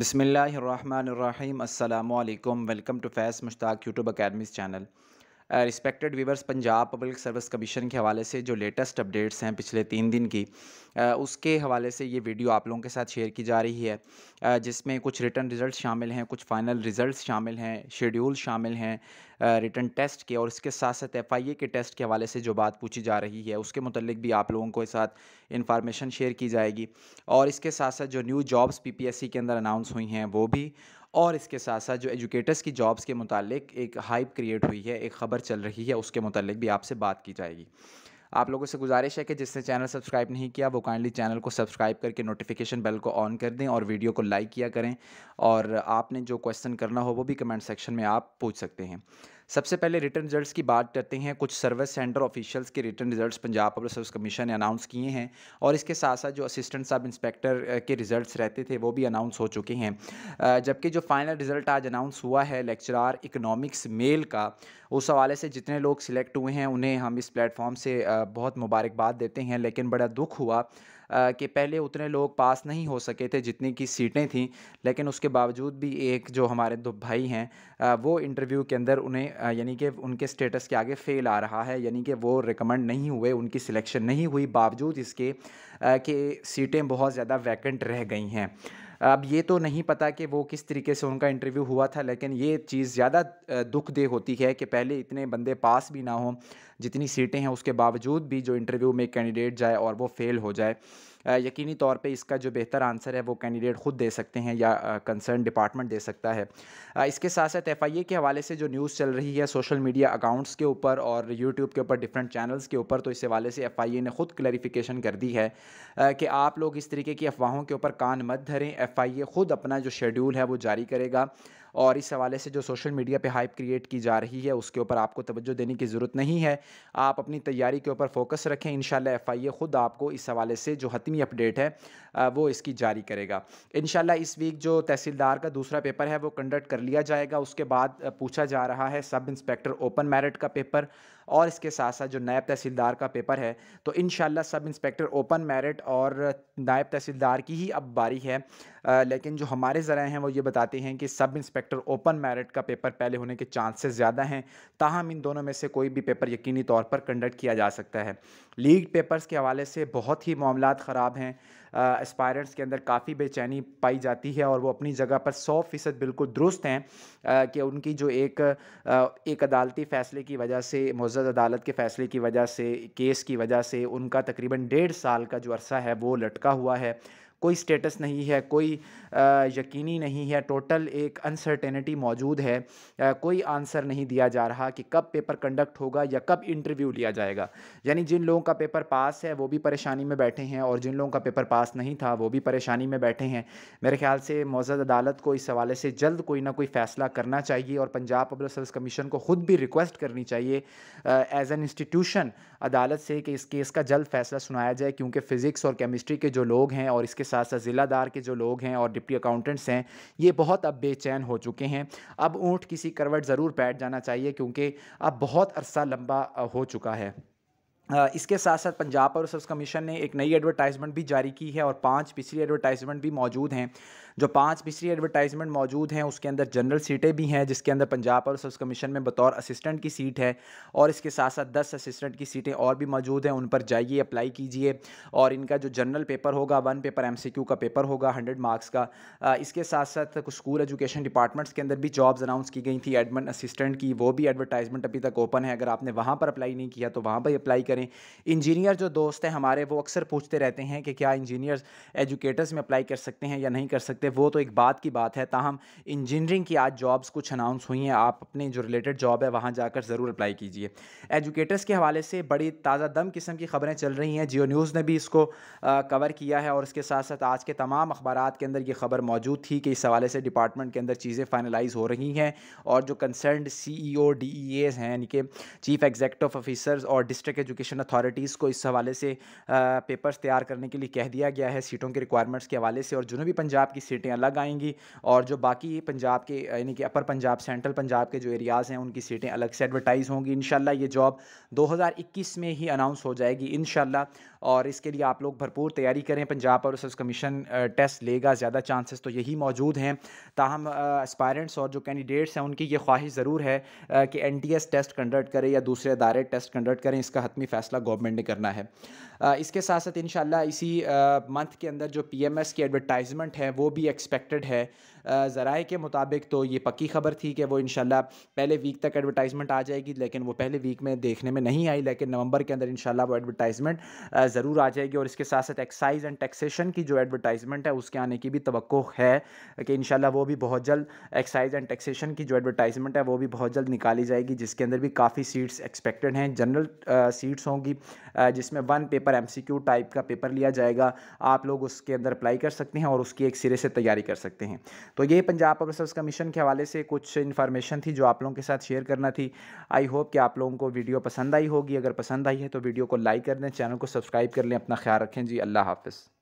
بسم اللہ الرحمن الرحیم السلام علیکم ویلکم ٹو فیس Mushtaq YouTube academies channel respected viewers Punjab public service commission کے حوالے سے جو لیٹسٹ اپڈیٹس ہیں پچھلے تین دن کی اس کے حوالے سے یہ ویڈیو آپ لوگوں کے ساتھ شیئر کی جا رہی ہے جس میں کچھ ریٹن ریزلٹس شامل ہیں کچھ فائنل ریزلٹس شامل ہیں شیڈیول شامل ہیں ریٹن ٹیسٹ کے اور اس کے ساتھ ساتھ ایف آئی اے کے ٹیسٹ کے حوالے سے جو بات پوچھی جا رہی ہے اس کے متعلق بھی آپ لوگوں کے ساتھ انفارمیشن شیئر کی جائے گی اور اس کے ساتھ ساتھ جو new jobs P P S C کے اندر اناؤنس ہوئی ہیں وہ بھی اور اس کے ساتھ ساتھ جو ایجوکیٹرس کی جابس کے متعلق ایک ہائپ کریٹ ہوئی ہے ایک خبر چل رہی ہے اس کے متعلق بھی آپ سے بات کی جائے گی آپ لوگوں سے گزارش ہے کہ جس نے چینل سبسکرائب نہیں کیا وہ کائنڈلی چینل کو سبسکرائب کر کے نوٹیفیکیشن بیل کو آن کر دیں اور ویڈیو کو لائک کیا کریں اور آپ نے جو کوشچن کرنا ہو وہ بھی کمنٹ سیکشن میں آپ پوچھ سکتے ہیں سب سے پہلے ریٹن ریزلٹس کی بات کرتے ہیں کچھ سروس سینٹر آفیشلس کے written results Punjab public service commission نے اناؤنس کیے ہیں اور اس کے ساتھ ساتھ جو اسسٹنٹ سب انسپیکٹر کے ریزلٹس رہتے تھے وہ بھی اناؤنس ہو چکے ہیں جبکہ جو فائنل ریزلٹ آج اناؤنس ہوا ہے لیکچرار اکنامکس میل کا اس حوالے سے جتنے لوگ سلیکٹ ہوئے ہیں انہیں ہم اس پلیٹ فارم سے بہت مبارکباد دیتے ہیں لیکن بڑا دکھ ہوا کہ پہلے اتنے لوگ پاس نہیں ہو سکے تھے جتنی کی سیٹیں تھیں لیکن اس کے باوجود بھی ایک جو ہمارے دو بھائی ہیں وہ انٹرویو کے اندر انہیں یعنی کہ ان کے اسٹیٹس کے آگے فیل آ رہا ہے یعنی کہ وہ ریکمنڈ نہیں ہوئے ان کی سلیکشن نہیں ہوئی باوجود اس کے کہ سیٹیں بہت زیادہ ویکنٹ رہ گئی ہیں اب یہ تو نہیں پتا کہ وہ کس طریقے سے ان کا انٹرویو ہوا تھا لیکن یہ چیز زیادہ دکھ دہ ہوتی ہے کہ پہلے اتنے بندے پاس بھی نہ ہوں جتنی سیٹیں ہیں اس کے باوجود بھی جو انٹرویو میں کینڈیڈیٹ جائے اور وہ فیل ہو جائے یقینی طور پہ اس کا جو بہتر آنسر ہے وہ کینڈیڈیٹ خود دے سکتے ہیں یا کنسرن ڈپارٹمنٹ دے سکتا ہے اس کے ساتھ ساتھ ایف آئی اے کے حوالے سے جو نیوز چل رہی ہے سوشل میڈیا اکاؤنٹس کے اوپر اور یوٹیوب کے اوپر ڈفرینٹ چینلز کے اوپر تو اس حوالے سے ایف آئی اے نے خود کلیریفیکیشن کر دی ہے کہ آپ لوگ اس طریقے کی افواہوں کے اوپر کان مت دھریں ایف آئی اے خود اپنا جو شیڈیول ہے وہ جاری کرے گا اور اس حوالے سے جو سوشل میڈیا پہ ہائپ کریٹ کی جا رہی ہے اس کے اوپر آپ کو توجہ دینے کی ضرورت نہیں ہے آپ اپنی تیاری کے اوپر فوکس رکھیں انشاءاللہ ایف آئی اے خود آپ کو اس حوالے سے جو حتمی اپڈیٹ ہے وہ اس کی جاری کرے گا انشاءاللہ اس ویک جو تحصیلدار کا دوسرا پیپر ہے وہ کنڈکٹ کر لیا جائے گا اس کے بعد پوچھا جا رہا ہے سب انسپیکٹر اوپن میرٹ کا پیپر اور اس کے ساتھ ساتھ جو نائب تحصیلدار کا پیپر ہے تو انشاءاللہ سب انسپیکٹر اوپن میرٹ اور نائب تحصیلدار کی ہی اب باری ہے لیکن جو ہمارے ذرائع ہیں وہ یہ بتاتے ہیں کہ سب انسپیکٹر اوپن میرٹ کا پیپر پہلے ہونے کے چانسز زیادہ ہیں تاہم ان دونوں میں سے کوئی بھی پیپر یقینی طور پر کنڈکٹ کیا جا سکتا ہے لیگ پیپرز کے حوالے سے بہت ہی معاملات خراب ہیں اسپائرنٹس کے اندر کافی بے چینی پائی جاتی ہے اور وہ اپنی جگہ پر سو فیصد بالکل درست ہیں کہ ان کی جو ایک ایک عدالتی فیصلے کی وجہ سے معزز عدالت کے فیصلے کی وجہ سے کیس کی وجہ سے ان کا تقریباً ڈیڑھ سال کا جو عرصہ ہے وہ لٹکا ہوا ہے کوئی سٹیٹس نہیں ہے کوئی یقینی نہیں ہے ٹوٹل ایک انسرٹینٹی موجود ہے کوئی آنسر نہیں دیا جا رہا کہ کب پیپر کنڈکٹ ہوگا یا کب انٹرویو لیا جائے گا یعنی جن لوگوں کا پیپر پاس ہے وہ بھی پریشانی میں بیٹھے ہیں اور جن لوگوں کا پیپر پاس نہیں تھا وہ بھی پریشانی میں بیٹھے ہیں میرے خیال سے موزد عدالت کو اس حوالے سے جلد کوئی نہ کوئی فیصلہ کرنا چاہیے اور پنجاب پبلک سروس کمیشن کو خود بھی ریکویسٹ کرنی چاہیے ایز این انسٹیٹیوشن عدالت سے کہ اس کیس کا جلد فیصلہ سنایا جائے کیونکہ فزکس اور کیمسٹری کے جو لوگ ہیں اور اس کے ساتھ ساتھ ضلع دار کے جو لوگ ہیں اور ڈپٹی اکاؤنٹنٹس ہیں یہ بہت اب بے چین ہو چکے ہیں اب اونٹ کسی کروٹ ضرور بیٹھ جانا چاہیے کیونکہ اب بہت عرصہ لمبا ہو چکا ہے اس کے ساتھ ساتھ پنجاب پوری سرس کمیشن نے ایک نئی ایڈورٹائزمنٹ بھی جاری کی ہے اور پانچ پچھلی ایڈورٹائزمنٹ بھی موجود ہیں جو پانچ پچھلی ایڈورٹائزمنٹ موجود ہیں اس کے اندر جنرل سیٹیں بھی ہیں جس کے اندر پنجاب پاور سروس کمیشن میں بطور اسسٹنٹ کی سیٹ ہے اور اس کے ساتھ ساتھ دس اسسٹنٹ کی سیٹیں اور بھی موجود ہیں ان پر جائیے اپلائی کیجیے اور ان کا جو جنرل پیپر ہوگا one paper M C Q کا پیپر ہوگا ہنڈریڈ مارکس کا اس کے ساتھ ساتھ کچھ اسکول ایجوکیشن ڈپارٹمنٹس کے اندر بھی جابز اناؤنس کی گئی تھی ایڈمن اسسٹنٹ کی وہ بھی ایڈورٹائزمنٹ ابھی تک اوپن ہے اگر آپ نے وہاں پر اپلائی نہیں کیا تو وہاں پر اپلائی کر کریں انجینئر جو دوست ہیں ہمارے وہ اکثر پوچھتے رہتے ہیں کہ کیا انجینئرز میں اپلائی کر سکتے ہیں یا نہیں کر سکتے وہ تو ایک بات کی بات ہے تاہم انجینئرنگ کی آج جابز کچھ اناؤنس ہوئی ہیں آپ اپنے جو ریلیٹڈ جاب ہے وہاں جا کر ضرور اپلائی کیجیے ایجوکیٹرز کے حوالے سے بڑی تازہ دم قسم کی خبریں چل رہی ہیں جیو نیوز نے بھی اس کو کور کیا ہے اور اس کے ساتھ ساتھ آج کے تمام اخبارات کے اندر یہ خبر موجود تھی کہ اس حوالے سے ڈپارٹمنٹ کے اندر چیزیں فائنلائز ہو رہی ہیں اور جو concerned C E O D E Os ہیں یعنی کہ چیف ایگزیکٹو آفیسرز اور ڈسٹرکٹ ایجوکیشن شن اتھارٹیز کو اس حوالے سے پیپرز تیار کرنے کے لیے کہہ دیا گیا ہے سیٹوں کے ریکوائرمنٹس کے حوالے سے اور جنوبی پنجاب کی سیٹیں الگ آئیں گی اور جو باقی پنجاب کے یعنی کہ اپر پنجاب سینٹرل پنجاب کے جو ایریاز ہیں ان کی سیٹیں الگ سے ایڈورٹائز ہوں گی انشاءاللہ یہ جاب دو ہزار اکیس میں ہی اناؤنس ہو جائے گی انشاءاللہ اور اس کے لیے آپ لوگ بھرپور تیاری کریں پنجاب اور کمیشن ٹیسٹ لے گا زیادہ چانسز تو یہی موجود ہیں تاہم اسپائرنٹس اور جو کینڈیڈیٹس ہیں ان کی یہ خواہش ضرور ہے کہ N T S test conduct کریں یا دوسرے ادارے ٹیسٹ کنڈکٹ کریں اس کا حتمی فیصلہ گورنمنٹ نے کرنا ہے اس کے ساتھ ساتھ انشاءاللہ اسی منتھ کے اندر جو پی ایم ایس کی ایڈورٹائزمنٹ ہے وہ بھی ایکسپیکٹڈ ہے ذرائع کے مطابق تو یہ پکی خبر تھی کہ وہ انشاءاللہ پہلے ویک تک ایڈورٹائزمنٹ آ جائے گی لیکن وہ پہلے ویک میں دیکھنے میں نہیں آئی لیکن نومبر کے اندر انشاءاللہ وہ ایڈورٹائزمنٹ ضرور آ جائے گی اور اس کے ساتھ ساتھ ایکسائز اینڈ ٹیکسیشن کی جو ایڈورٹائزمنٹ ہے اس کے آنے کی بھی توقع ہے کہ انشاءاللہ وہ بھی بہت جلد ایکسائز اینڈ ٹیکسیشن کی جو ایڈورٹائزمنٹ ہے وہ بھی بہت جلد نکالی جائے گی جس کے اندر بھی کافی سیٹس ایکسپیکٹڈ ہیں جنرل سیٹس ہوں گی جس میں one paper M C Q type کا پیپر لیا جائے گا آپ لوگ اس کے اندر اپلائی کر سکتے ہیں اور اس کی ایک سرے سے تیاری کر سکتے ہیں تو یہ پنجاب پبلسرس کمیشن کے حوالے سے کچھ انفارمیشن تھی جو آپ لوگوں کے ساتھ شیئر کرنا تھی آئی ہوپ کہ آپ لوگوں کو ویڈیو پسند آئی ہوگی اگر پسند آئی ہے تو ویڈیو کو لائک کر دیں چینل کو سبسکرائب کر لیں اپنا خیال رکھیں جی اللہ حافظ